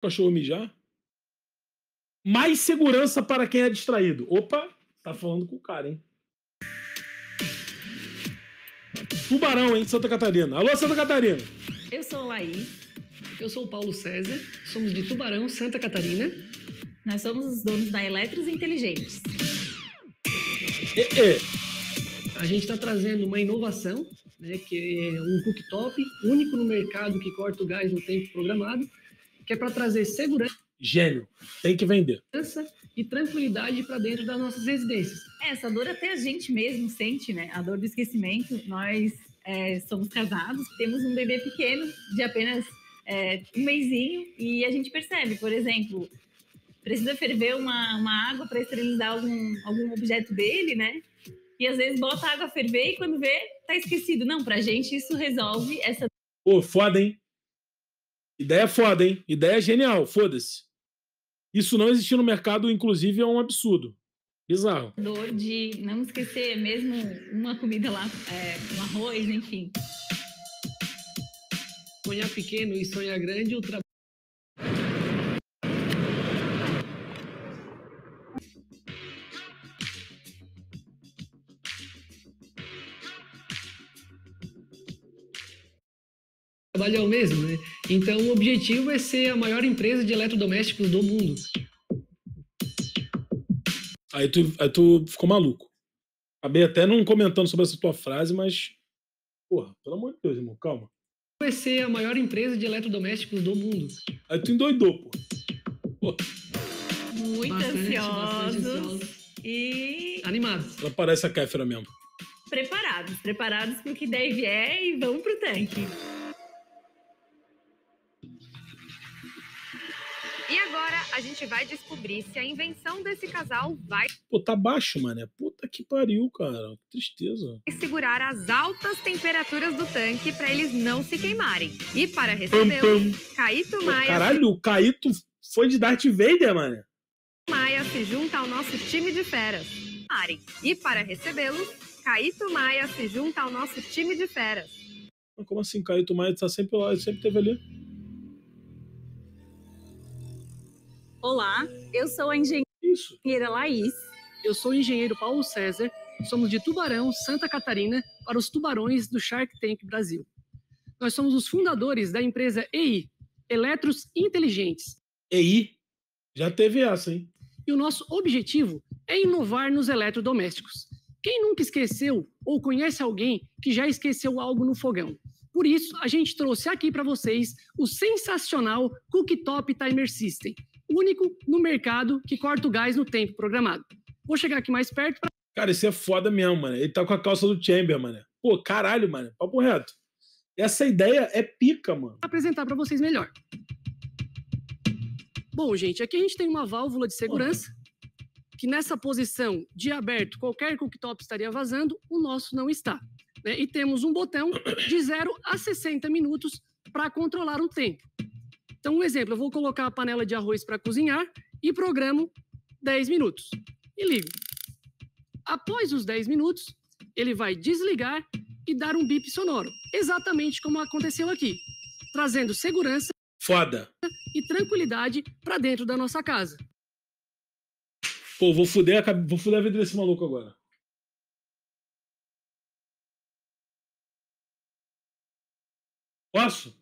cachorro mijar. Mais segurança para quem é distraído. Opa, tá falando com o cara, hein? Tubarão, hein? Santa Catarina. Alô, Santa Catarina. Eu sou a Laí. Eu sou o Paulo César. Somos de Tubarão, Santa Catarina. Nós somos os donos da Eletros Inteligentes. A gente está trazendo uma inovação, né, que é um cooktop único no mercado que corta o gás no tempo programado que é para trazer segurança. Gênio, tem que vender. E tranquilidade para dentro das nossas residências. É, essa dor até a gente mesmo sente, né? A dor do esquecimento. Nós é, somos casados, temos um bebê pequeno de apenas é, um mêsinho e a gente percebe, por exemplo, precisa ferver uma, uma água para esterilizar algum, algum objeto dele, né? E às vezes bota a água a ferver e quando vê, tá esquecido. Não, a gente isso resolve essa. Pô, foda, hein? Ideia foda, hein? Ideia genial, foda-se. Isso não existir no mercado, inclusive, é um absurdo. Bizarro. Dor de não esquecer mesmo uma comida lá, é, um arroz, enfim. Sonhar pequeno e sonhar grande, o trabalho. trabalho é o mesmo, né? Então, o objetivo é ser a maior empresa de eletrodomésticos do mundo. Aí tu, aí tu ficou maluco. Acabei até não comentando sobre essa tua frase, mas. Porra, pelo amor de Deus, irmão, calma. Vai ser a maior empresa de eletrodomésticos do mundo. Aí tu endoidou, pô. pô. Muito bastante, ansiosos bastante e. Animados. Ela parece a Kéfera mesmo. Preparados, preparados pro que deve é e vamos pro tanque. a gente vai descobrir se a invenção desse casal vai. Pô, tá baixo, mano. Puta que pariu, cara. Que tristeza. E segurar as altas temperaturas do tanque para eles não se queimarem. E para receber o Caíto Maia. Caralho, o Caíto foi de Darth Vader, mano. Maia se junta ao nosso time de feras. E para recebê-los, Caíto Maia se junta ao nosso time de feras. Como assim? Caíto Maia tá sempre lá, ele sempre teve ali. Olá, eu sou a engenheira Isso. Laís. Eu sou o engenheiro Paulo César. Somos de Tubarão, Santa Catarina, para os tubarões do Shark Tank Brasil. Nós somos os fundadores da empresa EI, Eletros Inteligentes. EI? Já teve essa, hein? E o nosso objetivo é inovar nos eletrodomésticos. Quem nunca esqueceu ou conhece alguém que já esqueceu algo no fogão? Por isso, a gente trouxe aqui para vocês o sensacional Cooktop Timer System, único no mercado que corta o gás no tempo programado. Vou chegar aqui mais perto pra... Cara, isso é foda mesmo, mano. Ele tá com a calça do Chamber, mano. Pô, caralho, mano. Papo reto. Essa ideia é pica, mano. Apresentar para vocês melhor. Bom, gente, aqui a gente tem uma válvula de segurança Porra. que nessa posição de aberto, qualquer cooktop estaria vazando, o nosso não está. Né? E temos um botão de 0 a 60 minutos para controlar o tempo. Então, um exemplo, eu vou colocar a panela de arroz para cozinhar e programo 10 minutos e ligo. Após os 10 minutos, ele vai desligar e dar um bip sonoro, exatamente como aconteceu aqui, trazendo segurança Foda. e tranquilidade para dentro da nossa casa. Pô, vou fuder a, vou fuder a vida desse maluco agora. Posso?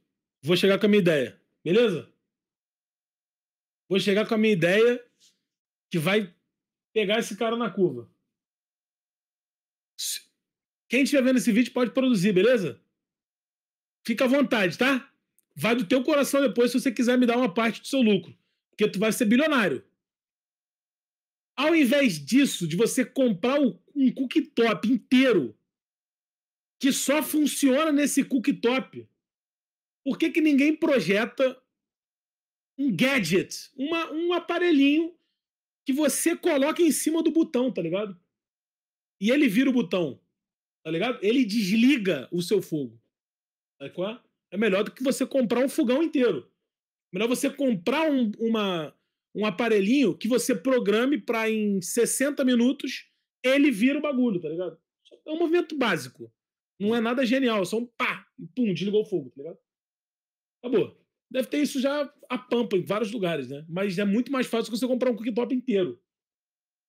Vou chegar com a minha ideia. Beleza? Vou chegar com a minha ideia que vai pegar esse cara na curva. Quem estiver vendo esse vídeo pode produzir, beleza? Fica à vontade, tá? Vai do teu coração depois se você quiser me dar uma parte do seu lucro, porque tu vai ser bilionário. Ao invés disso, de você comprar um cooktop inteiro que só funciona nesse cooktop, por que, que ninguém projeta um gadget, uma, um aparelhinho que você coloca em cima do botão, tá ligado? E ele vira o botão, tá ligado? Ele desliga o seu fogo. Tá é? melhor do que você comprar um fogão inteiro. Melhor você comprar um, uma, um aparelhinho que você programe para em 60 minutos ele vira o bagulho, tá ligado? É um movimento básico. Não é nada genial, é só um pá, e pum, desligou o fogo, tá ligado? Acabou. Deve ter isso já a pampa em vários lugares, né? Mas é muito mais fácil que você comprar um cooktop inteiro.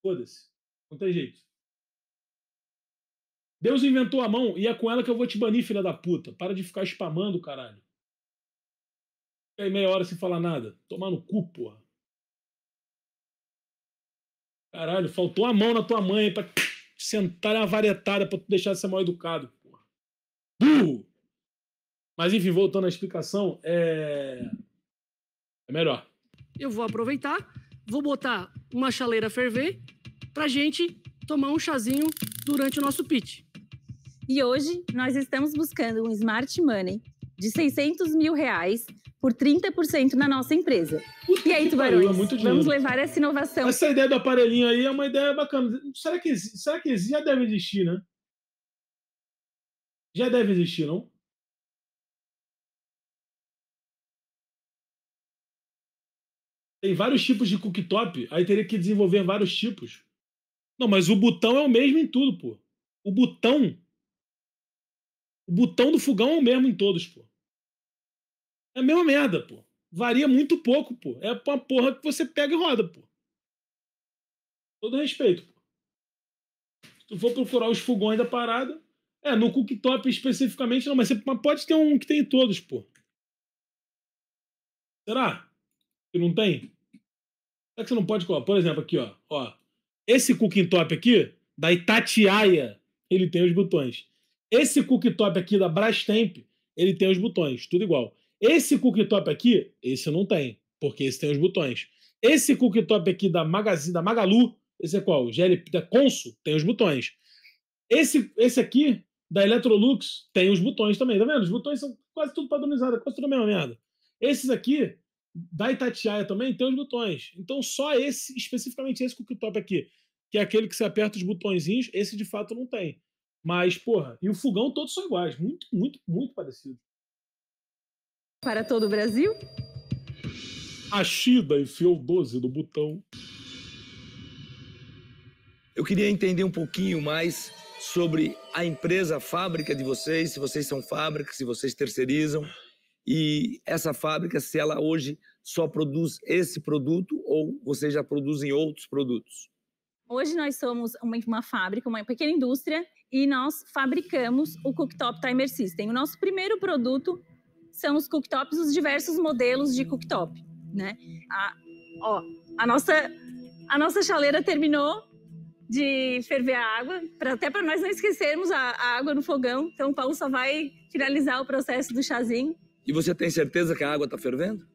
Foda-se. Não tem jeito. Deus inventou a mão e é com ela que eu vou te banir, filha da puta. Para de ficar spamando, caralho. Fica aí meia hora sem falar nada. Tomar no cu, porra. Caralho, faltou a mão na tua mãe pra sentar uma varetada pra tu deixar de ser mal educado, porra. Burro! Mas enfim, voltando à explicação, é, é melhor. Eu vou aproveitar, vou botar uma chaleira ferver para gente tomar um chazinho durante o nosso pitch. E hoje nós estamos buscando um smart money de 600 mil reais por 30% na nossa empresa. Puta e aí, Tubarões, pariu, é vamos levar essa inovação. Essa ideia do aparelhinho aí é uma ideia bacana. Será que, será que já deve existir, né? Já deve existir, não? tem vários tipos de cooktop, aí teria que desenvolver vários tipos. Não, mas o botão é o mesmo em tudo, pô. O botão. O botão do fogão é o mesmo em todos, pô. É a mesma merda, pô. Varia muito pouco, pô. É uma porra que você pega e roda, pô. Todo respeito, pô. Se tu for procurar os fogões da parada. É, no cooktop especificamente não, mas você mas pode ter um que tem em todos, pô. Será? que não tem? Será é que você não pode colar? Por exemplo, aqui, ó. ó esse cooking top aqui, da Itatiaia, ele tem os botões. Esse top aqui da Brastemp, ele tem os botões, tudo igual. Esse top aqui, esse não tem, porque esse tem os botões. Esse top aqui da Magazine, da Magalu, esse é qual? GLP da Consul, tem os botões. Esse, esse aqui, da Electrolux, tem os botões também, tá vendo? Os botões são quase tudo padronizados, é quase tudo a mesma merda. Esses aqui da Itatiaia também tem os botões. Então, só esse, especificamente esse cooktop aqui, que é aquele que você aperta os botõezinhos, esse de fato não tem. Mas, porra, e o fogão todos são iguais, muito, muito, muito parecido. Para todo o Brasil? A Shida enfiou 12 do botão. Eu queria entender um pouquinho mais sobre a empresa, a fábrica de vocês, se vocês são fábrica, se vocês terceirizam. E essa fábrica, se ela hoje só produz esse produto ou vocês já produzem outros produtos? Hoje nós somos uma, uma fábrica, uma pequena indústria, e nós fabricamos o Cooktop Timer System. O nosso primeiro produto são os cooktops, os diversos modelos de cooktop, né? A, ó, a nossa a nossa chaleira terminou de ferver a água, pra, até para nós não esquecermos a, a, água no fogão. Então o Paulo só vai finalizar o processo do chazinho. E você tem certeza que a água está fervendo?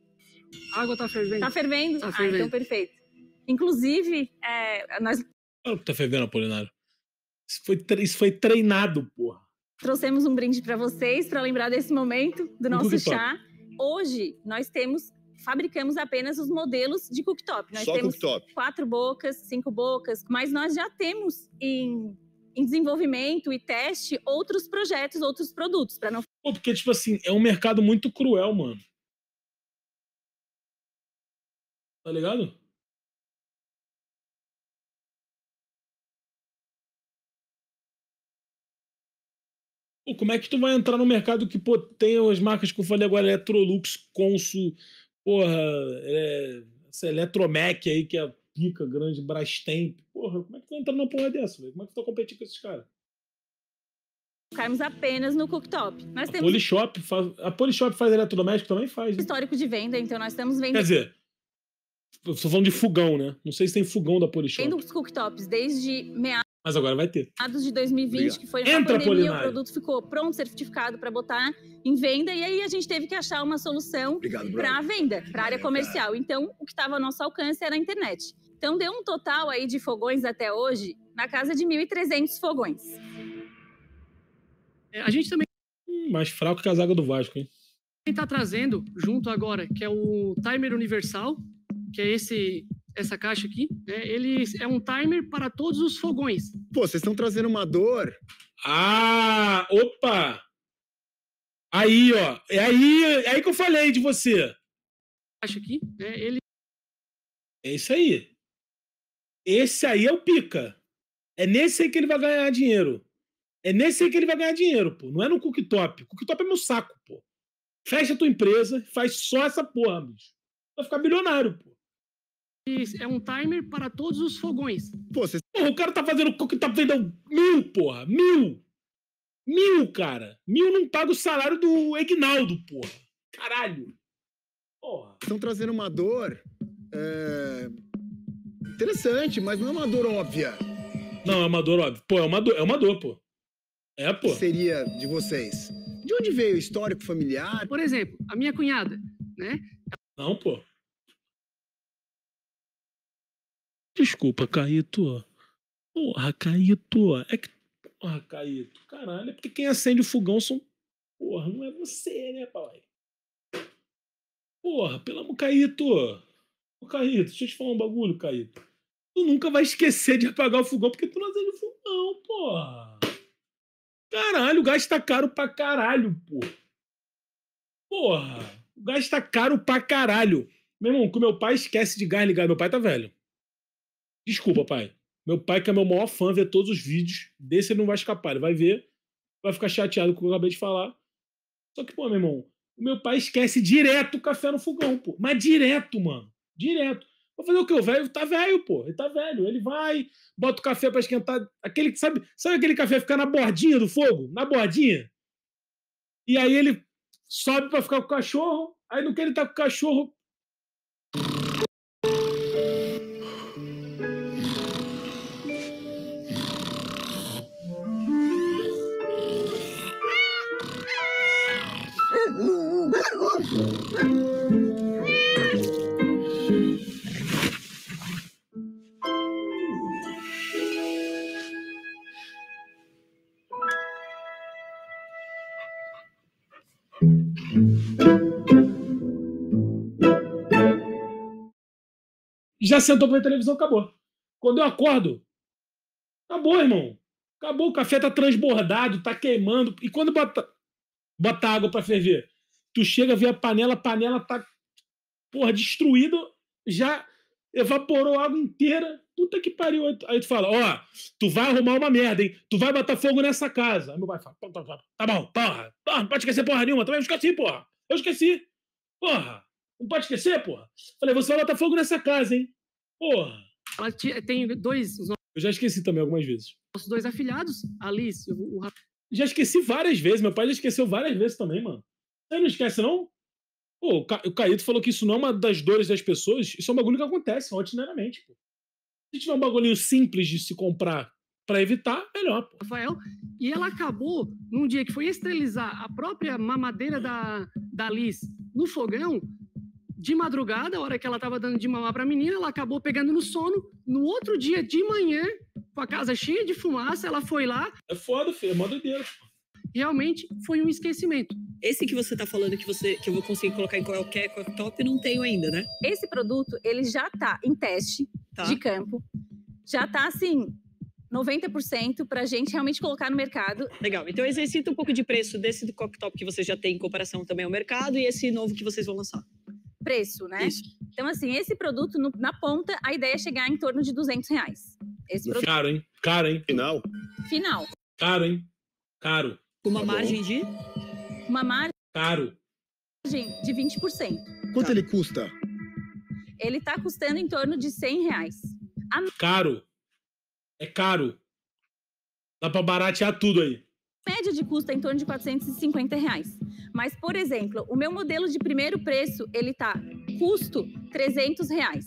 A água está fervendo. Está fervendo? Tá fervendo. Tá ah, então perfeito. Inclusive, é, nós. Está fervendo, Apolinário. Isso foi, isso foi treinado, porra. Trouxemos um brinde para vocês para lembrar desse momento do nosso chá. Hoje nós temos fabricamos apenas os modelos de cooktop. Nós Só temos cooktop. quatro bocas, cinco bocas, mas nós já temos em em desenvolvimento e teste outros projetos, outros produtos, para não. Pô, porque, tipo assim, é um mercado muito cruel, mano. Tá ligado? Pô, como é que tu vai entrar no mercado que, pô, tem as marcas que eu falei agora, Electrolux, Consul, porra, é, essa Eletromec aí, que é pica, grande, Brastemp. Porra, como é que tu entra numa porra dessa, velho? Como é que tu tá competindo com esses caras? Focarmos apenas no cooktop. Nós a temos... Polishop faz... A Polishop faz eletrodoméstico também faz. Né? Histórico de venda, então nós estamos vendendo. Quer dizer, tô falando de fogão, né? Não sei se tem fogão da Polishop. Tem os cooktops desde meados. Mas agora vai ter. Meados de 2020, Obrigado. que foi uma Entra, pandemia, Polinário. o produto ficou pronto, certificado para botar em venda, e aí a gente teve que achar uma solução para a venda, para a área comercial. Então, o que estava ao nosso alcance era a internet. Então deu um total aí de fogões até hoje na casa de 1.300 fogões. É, a gente também. mais fraco que a zaga do Vasco, hein? Quem está trazendo junto agora, que é o timer universal, que é esse essa caixa aqui, né? Ele é um timer para todos os fogões. Pô, vocês estão trazendo uma dor. Ah, opa! Aí, ó. É aí, é aí que eu falei de você. Caixa aqui, né? Ele É isso aí. Esse aí é o pica. É nesse aí que ele vai ganhar dinheiro. É nesse aí que ele vai ganhar dinheiro, pô. Não é no cooktop. Cooktop é meu saco, pô. Fecha tua empresa, faz só essa porra, bicho. Vai ficar bilionário, pô. É um timer para todos os fogões. Pô, cê... Tá- porra, o cara tá fazendo cooktop vendendo mil, porra. Mil. Mil, cara. Mil não paga o salário do Egnaldo, porra. Caralho. Porra. Estão trazendo uma dor é, Interessante, mas não é uma dor óbvia. Não, é uma dor óbvia. Pô, é uma dor, é uma dor pô. É, pô. seria de vocês? De onde veio o histórico familiar? Por exemplo, a minha cunhada, né? Não, pô. Desculpa, Caíto. Porra, Caíto. É que. Porra, Caíto. Caralho, é porque quem acende o fogão são. Porra, não é você, né, pai? Porra, pelo amor, Caíto. Ô, Caíto, deixa eu te falar um bagulho, Caíto. Tu nunca vai esquecer de apagar o fogão porque tu não acende o fogão, porra. Caralho, o gás tá caro pra caralho, porra. Porra, o gás tá caro pra caralho. Meu irmão, que meu pai esquece de gás ligado. Meu pai tá velho. Desculpa, pai. Meu pai, que é meu maior fã, vê todos os vídeos. Desse ele não vai escapar. Ele vai ver, vai ficar chateado com o que eu acabei de falar. Só que, pô, meu irmão, o meu pai esquece direto o café no fogão, pô. Mas direto, mano. Direto. Vou fazer o que? O velho tá velho, pô. Ele tá velho. Ele vai, bota o café para esquentar. Aquele que sabe, sabe aquele café ficar na bordinha do fogo? Na bordinha. E aí ele sobe para ficar com o cachorro. Aí no que ele tá com o cachorro, já sentou pra ver televisão, acabou. Quando eu acordo, acabou, irmão. Acabou, o café tá transbordado, tá queimando. E quando bota, bota água para ferver, tu chega, vê a panela, a panela tá, porra, destruída, já evaporou a água inteira. Puta que pariu. Aí tu fala, ó, oh, tu vai arrumar uma merda, hein? Tu vai botar fogo nessa casa. Aí meu pai fala, tá bom, porra. porra não pode esquecer porra nenhuma. Também eu esqueci, porra. Eu esqueci. Porra. Não pode esquecer, porra. Falei, você vai botar fogo nessa casa, hein? Porra! Ela tem dois. Os... Eu já esqueci também algumas vezes. Os dois afilhados, Alice, o, o Já esqueci várias vezes, meu pai já esqueceu várias vezes também, mano. Você não esquece, não? Pô, o Caíto falou que isso não é uma das dores das pessoas, isso é um bagulho que acontece rotineiramente, pô. Se tiver um bagulhinho simples de se comprar para evitar, melhor. Pô. Rafael, e ela acabou num dia que foi esterilizar a própria mamadeira da, da Alice no fogão, de madrugada, a hora que ela estava dando de mamar para a menina, ela acabou pegando no sono. No outro dia de manhã, com a casa cheia de fumaça, ela foi lá. É foda, filho, é mó doideira. Realmente foi um esquecimento. Esse que você está falando que você que eu vou conseguir colocar em qualquer top, não tenho ainda, né? Esse produto, ele já está em teste tá. de campo. Já está assim, 90% para a gente realmente colocar no mercado. Legal. Então, exercita um pouco de preço desse do cooktop que você já tem em comparação também ao mercado e esse novo que vocês vão lançar preço, né? Isso. Então, assim, esse produto no, na ponta, a ideia é chegar em torno de 200 reais. Esse produto... Caro, hein? Caro, hein? Final. Final. Caro, hein? Caro. Uma tá margem bom. de? Uma margem. Caro. De 20%. Quanto Caro. Tá. ele custa? Ele tá custando em torno de 100 reais. A... Caro. É caro. Dá pra baratear tudo aí média de custo é em torno de 450 reais. Mas, por exemplo, o meu modelo de primeiro preço, ele tá custo 300 reais.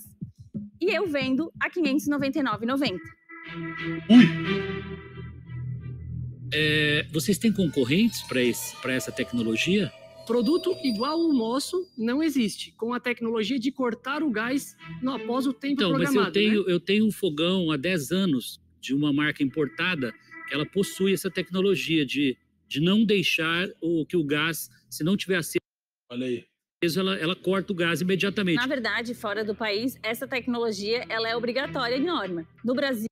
E eu vendo a 599,90. Ui! É, vocês têm concorrentes para essa tecnologia? Produto igual o nosso não existe, com a tecnologia de cortar o gás no, após o tempo então, programado. Então, mas eu né? tenho, né? eu tenho um fogão há 10 anos de uma marca importada ela possui essa tecnologia de, de não deixar o que o gás, se não tiver aceso, Olha aí. Ela, ela corta o gás imediatamente. Na verdade, fora do país, essa tecnologia ela é obrigatória e norma. No Brasil.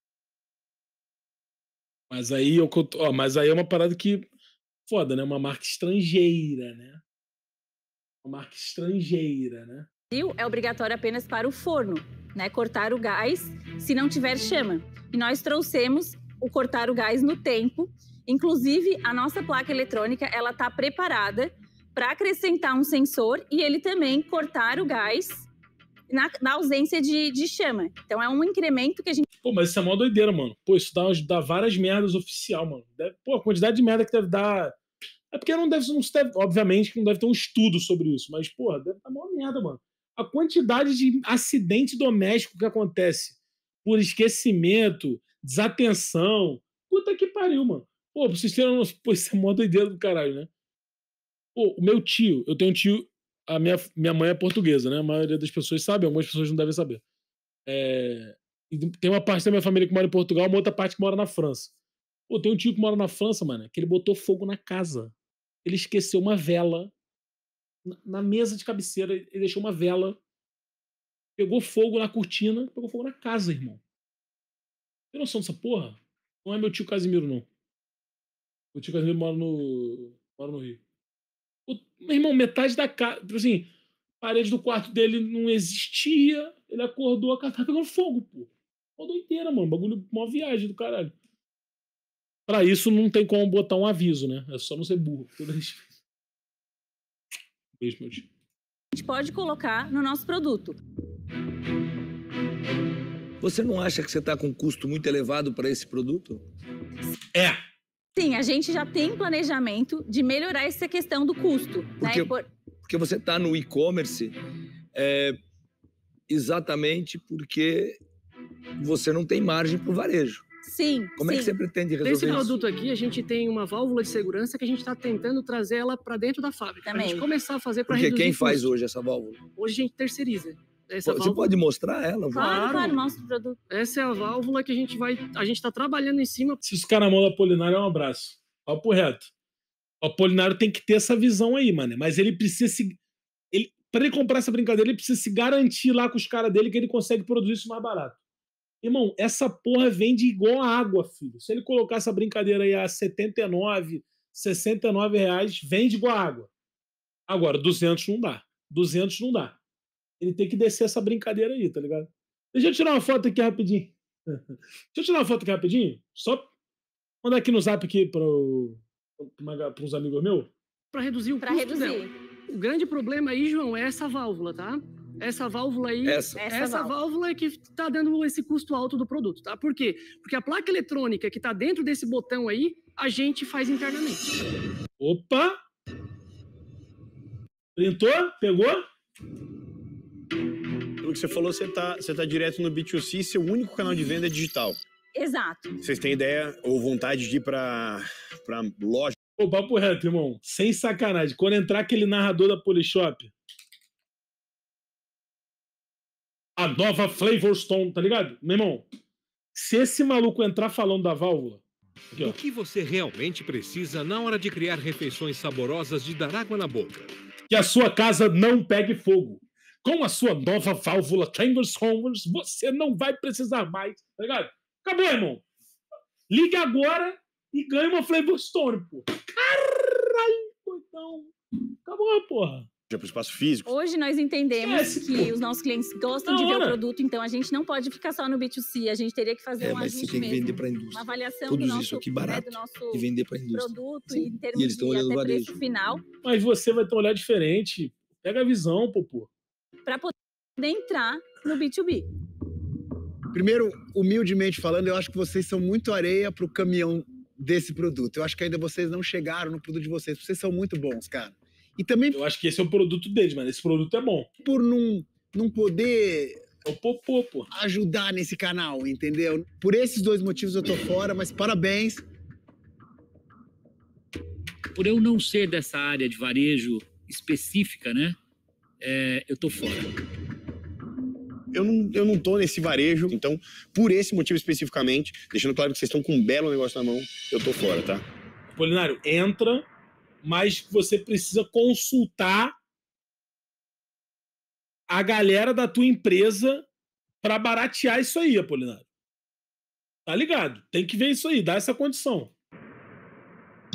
Mas aí, eu, ó, mas aí é uma parada que. Foda, né? Uma marca estrangeira, né? Uma marca estrangeira, né? é obrigatório apenas para o forno, né? Cortar o gás se não tiver chama. E nós trouxemos o cortar o gás no tempo. Inclusive, a nossa placa eletrônica ela está preparada para acrescentar um sensor e ele também cortar o gás na, na ausência de, de, chama. Então é um incremento que a gente. Pô, mas isso é mó doideira, mano. Pô, isso dá, dá várias merdas oficial, mano. Deve, pô, a quantidade de merda que deve dar. É porque não deve, não deve. Obviamente que não deve ter um estudo sobre isso, mas, porra, deve dar mó merda, mano. A quantidade de acidente doméstico que acontece por esquecimento, desatenção. Puta que pariu, mano. Pô, vocês terem uma pô, isso é mó doideira do caralho, né? Pô, o meu tio, eu tenho um tio, a minha, minha mãe é portuguesa, né? A maioria das pessoas sabe, algumas pessoas não devem saber. É, tem uma parte da minha família que mora em Portugal, uma outra parte que mora na França. Pô, tem um tio que mora na França, mano, que ele botou fogo na casa. Ele esqueceu uma vela na mesa de cabeceira, ele deixou uma vela, pegou fogo na cortina, pegou fogo na casa, irmão. Tem noção dessa porra? Não é meu tio Casimiro, não. Meu tio Casimiro mora no, mora no Rio. O, meu irmão, metade da casa. Tipo assim, a parede do quarto dele não existia. Ele acordou, a casa tá pegando fogo, pô. Uma doideira, mano. Bagulho, uma viagem do caralho. Pra isso não tem como botar um aviso, né? É só não ser burro. Beijo, meu tio. A gente pode colocar no nosso produto. Você não acha que você está com um custo muito elevado para esse produto? É. Sim, a gente já tem planejamento de melhorar essa questão do custo. Né? Porque, né? Por... porque você está no e-commerce é, exatamente porque você não tem margem para o varejo. Sim. Como sim. é que você pretende resolver Nesse produto aqui, a gente tem uma válvula de segurança que a gente está tentando trazer ela para dentro da fábrica. Para a gente começar a fazer para reduzir. Porque quem faz hoje essa válvula? Hoje a gente terceiriza. Essa é Você válvula... pode mostrar ela? Claro, claro, mostra o produto. Essa é a válvula que a gente vai. A gente está trabalhando em cima. Se os caras mandam Apolinário, é um abraço. Papo reto. O Apolinário tem que ter essa visão aí, mano. Mas ele precisa se. Ele... Pra ele comprar essa brincadeira, ele precisa se garantir lá com os caras dele que ele consegue produzir isso mais barato. Irmão, essa porra vende igual a água, filho. Se ele colocar essa brincadeira aí a 79, 69 reais, vende igual a água. Agora, 200 não dá. 200 não dá. Ele tem que descer essa brincadeira aí, tá ligado? Deixa eu tirar uma foto aqui rapidinho. Deixa eu tirar uma foto aqui rapidinho. Só mandar aqui no zap aqui para uns amigos meus. Para reduzir o pra custo né? reduzir. O grande problema aí, João, é essa válvula, tá? Essa válvula aí, essa, essa, válvula. válvula é que está dando esse custo alto do produto, tá? Por quê? Porque a placa eletrônica que está dentro desse botão aí, a gente faz internamente. Opa! Printou? Pegou? O que você falou, você está você tá direto no B2C, seu único canal de venda é digital. Exato. Vocês têm ideia ou vontade de ir para loja? Ô, papo reto, irmão. Sem sacanagem. Quando entrar aquele narrador da Polishop, a nova Flavorstone, tá ligado? Meu irmão, se esse maluco entrar falando da válvula. Aqui, o que você realmente precisa na hora de criar refeições saborosas de dar água na boca? Que a sua casa não pegue fogo com a sua nova válvula Chambers Homers, você não vai precisar mais, tá ligado? Acabou, irmão. Ligue agora e ganhe uma Flavor Storm, pô. Caralho, então. Acabou, porra para o espaço físico. Hoje nós entendemos que pô. os nossos clientes gostam de ver o né? produto, então a gente não pode ficar só no B2C, a gente teria que fazer é, um ajuste você vender para a indústria. Uma avaliação Produz do nosso, isso né, aqui barato né, nosso e vender para a indústria. produto Sim. termos e eles de até preço final. Mas você vai ter um olhar diferente. Pega a visão, popô para poder entrar no B2B. Primeiro, humildemente falando, eu acho que vocês são muito areia para o caminhão desse produto. Eu acho que ainda vocês não chegaram no produto de vocês. Vocês são muito bons, cara. E também. Eu acho que esse é o produto deles, mano. Esse produto é bom. Por não, não poder é o popô, pô. Ajudar nesse canal, entendeu? Por esses dois motivos eu tô fora, mas parabéns. Por eu não ser dessa área de varejo específica, né? é, eu tô fora. Eu não, eu não tô nesse varejo, então, por esse motivo especificamente, deixando claro que vocês estão com um belo negócio na mão, eu tô fora, tá? Polinário, entra, mas você precisa consultar a galera da tua empresa para baratear isso aí, Apolinário. Tá ligado? Tem que ver isso aí, dá essa condição.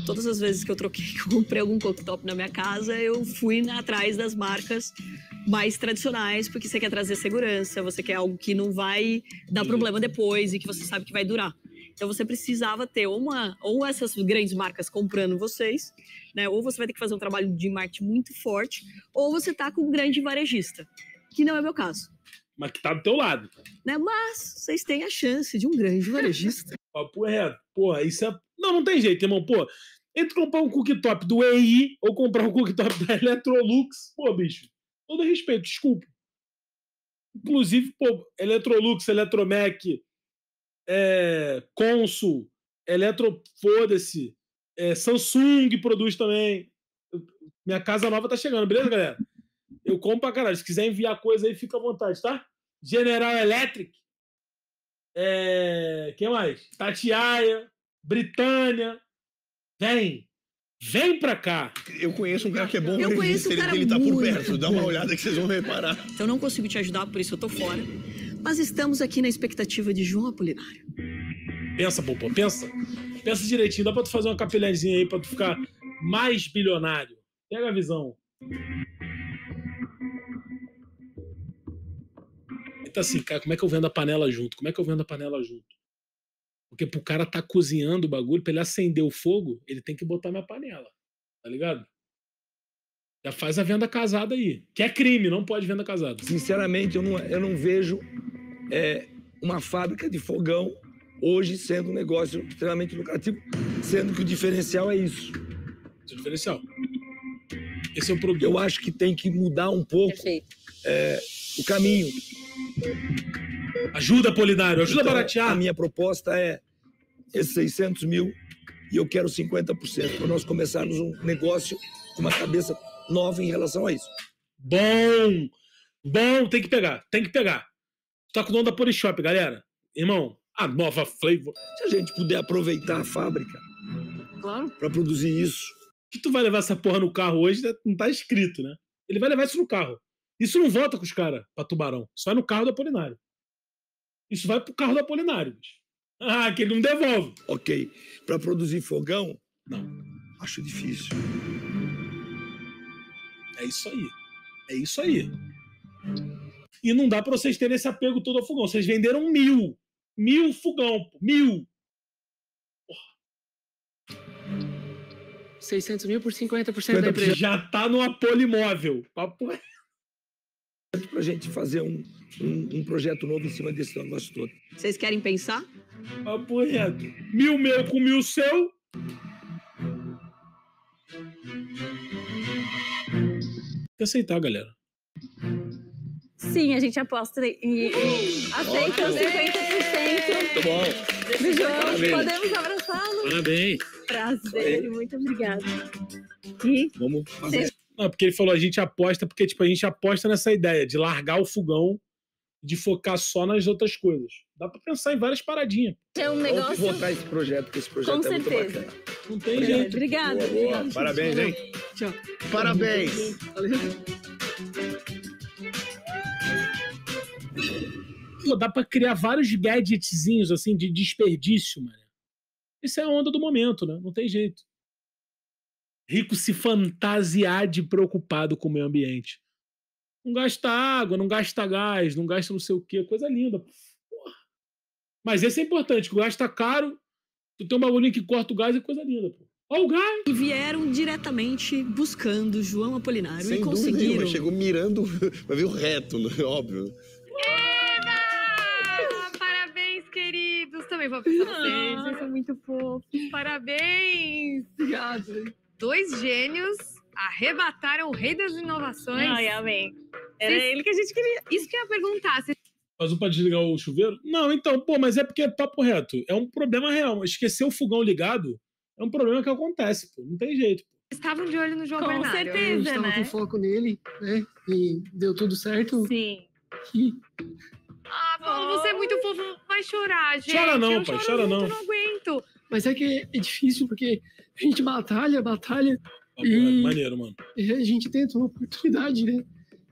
Todas as vezes que eu troquei, que eu comprei algum cooktop na minha casa, eu fui atrás das marcas mais tradicionais, porque você quer trazer segurança, você quer algo que não vai dar uhum. problema depois e que você sabe que vai durar. Então você precisava ter uma ou essas grandes marcas comprando vocês, né? Ou você vai ter que fazer um trabalho de marketing muito forte, ou você tá com um grande varejista, que não é meu caso. Mas que tá do teu lado. Né? Mas vocês têm a chance de um grande varejista. Papo reto. Porra, isso é não, não tem jeito, irmão. Pô, entre comprar um cooktop do EI ou comprar um cooktop da Electrolux, pô, bicho, todo respeito, desculpa. Inclusive, pô, Electrolux, Eletromec, é, Consul, Eletro, foda-se, é, Samsung produz também. Minha casa nova tá chegando, beleza, galera? Eu compro pra caralho. Se quiser enviar coisa aí, fica à vontade, tá? General Electric. É... Quem mais? Tatiaia. Britânia. Vem! Vem pra cá! Eu conheço um cara que é bom, eu conheço um cara ele tá muito por perto. Dá uma olhada que vocês vão reparar. Então, eu não consigo te ajudar, por isso eu tô fora. Mas estamos aqui na expectativa de João Apolinário. Pensa, Popô, pensa. Pensa direitinho, dá pra tu fazer uma capilhazinha aí pra tu ficar mais bilionário. Pega a visão. Então assim, cara, como é que eu vendo a panela junto? Como é que eu vendo a panela junto? Porque pro cara tá cozinhando o bagulho, pra ele acender o fogo, ele tem que botar na panela. Tá ligado? Já faz a venda casada aí. Que é crime, não pode venda casada. Sinceramente, eu não, eu não vejo é, uma fábrica de fogão hoje sendo um negócio extremamente lucrativo, sendo que o diferencial é isso. Esse é o diferencial. Esse é o problema. Eu acho que tem que mudar um pouco é, o caminho. Ajuda, Polinário, ajuda então, a baratear. A minha proposta é esses é 600 mil e eu quero 50% para nós começarmos um negócio com uma cabeça nova em relação a isso. Bom, bom, tem que pegar, tem que pegar. Tá com o nome da Polishop, galera. Irmão, a nova Flavor. Se a gente puder aproveitar a fábrica claro. para produzir isso. Que tu vai levar essa porra no carro hoje, né? não tá escrito, né? Ele vai levar isso no carro. Isso não volta com os caras pra Tubarão. Só é no carro do Apolinário. Isso vai pro carro do Apolinário. Ah, que ele não devolve. Ok. Para produzir fogão? Não. Acho difícil. É isso aí. É isso aí. E não dá para vocês terem esse apego todo ao fogão. Vocês venderam mil. Mil fogão. Mil. 600 mil por 50%, 50 da empresa. Já tá no Apolimóvel. imóvel. Papo para a gente fazer um, um, um, projeto novo em cima desse negócio todo. Vocês querem pensar? Apoio. Mil meu com mil seu. aceitar, galera. Sim, a gente aposta e, aceita os 50% Muito bom. do jogo. Podemos abraçá-lo? Parabéns. Prazer, Parabéns. muito obrigada. E Vamos fazer. Não, porque ele falou, a gente aposta, porque tipo, a gente aposta nessa ideia de largar o fogão de focar só nas outras coisas. Dá para pensar em várias paradinhas. É um negócio. Vamos votar esse projeto, porque esse projeto Com é certeza. muito bacana. Não tem é, jeito. Obrigada. Boa, boa. Parabéns, gente. hein? Tchau. Parabéns. Pô, dá para criar vários gadgetzinhos assim de desperdício, mano. Isso é a onda do momento, né? Não tem jeito. Rico se fantasiar de preocupado com o meio ambiente. Não gasta água, não gasta gás, não gasta não sei o quê, coisa linda. Porra. Mas esse é importante, que o gás está caro, tu tem um bagulho que corta o gás, é coisa linda, pô. Olha o gás! E vieram diretamente buscando João Apolinário Sem e conseguiram. Nenhuma, chegou mirando, mas veio reto, né? óbvio. Né? Eba! Parabéns, queridos! Também vou pra vocês, vocês são muito fofos. Parabéns! Obrigada dois gênios arrebataram o rei das inovações. Ai, amém. Era ele que a gente queria. Isso que eu ia perguntar. Vocês... Mas para desligar o chuveiro? Não, então, pô, mas é porque é papo reto. É um problema real. Esquecer o fogão ligado é um problema que acontece, pô. Não tem jeito. Pô. Estavam de olho no João Com Bernardo. certeza, né? Estavam com foco nele, né? E deu tudo certo. Sim. Ah, Paulo, você é muito fofo, vai chorar, gente. Chora não, eu pai, chora muito, não. não aguento. Mas é que é difícil, porque a gente batalha, batalha. e, maneiro, mano. E a gente tenta uma oportunidade, né?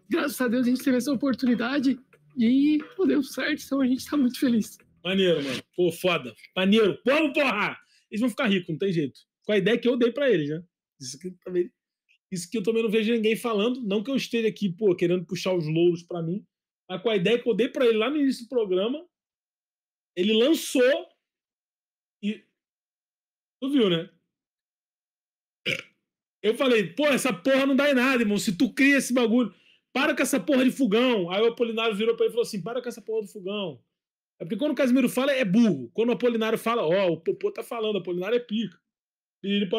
Graças a Deus a gente teve essa oportunidade e pô, deu certo, então a gente tá muito feliz. Maneiro, mano. Pô, foda. Maneiro. Vamos, porra! Eles vão ficar ricos, não tem jeito. Com a ideia que eu dei para eles, né? Isso que, também, isso que eu também não vejo ninguém falando. Não que eu esteja aqui, pô, querendo puxar os louros para mim, mas com a ideia que eu dei para ele lá no início do programa, ele lançou Tu viu, né? Eu falei, pô, essa porra não dá em nada, irmão. Se tu cria esse bagulho, para com essa porra de fogão. Aí o Apolinário virou pra ele e falou assim: para com essa porra do fogão. É porque quando o Casimiro fala, é burro. Quando o Apolinário fala, ó, oh, o Popô tá falando, o Apolinário é pica. E ele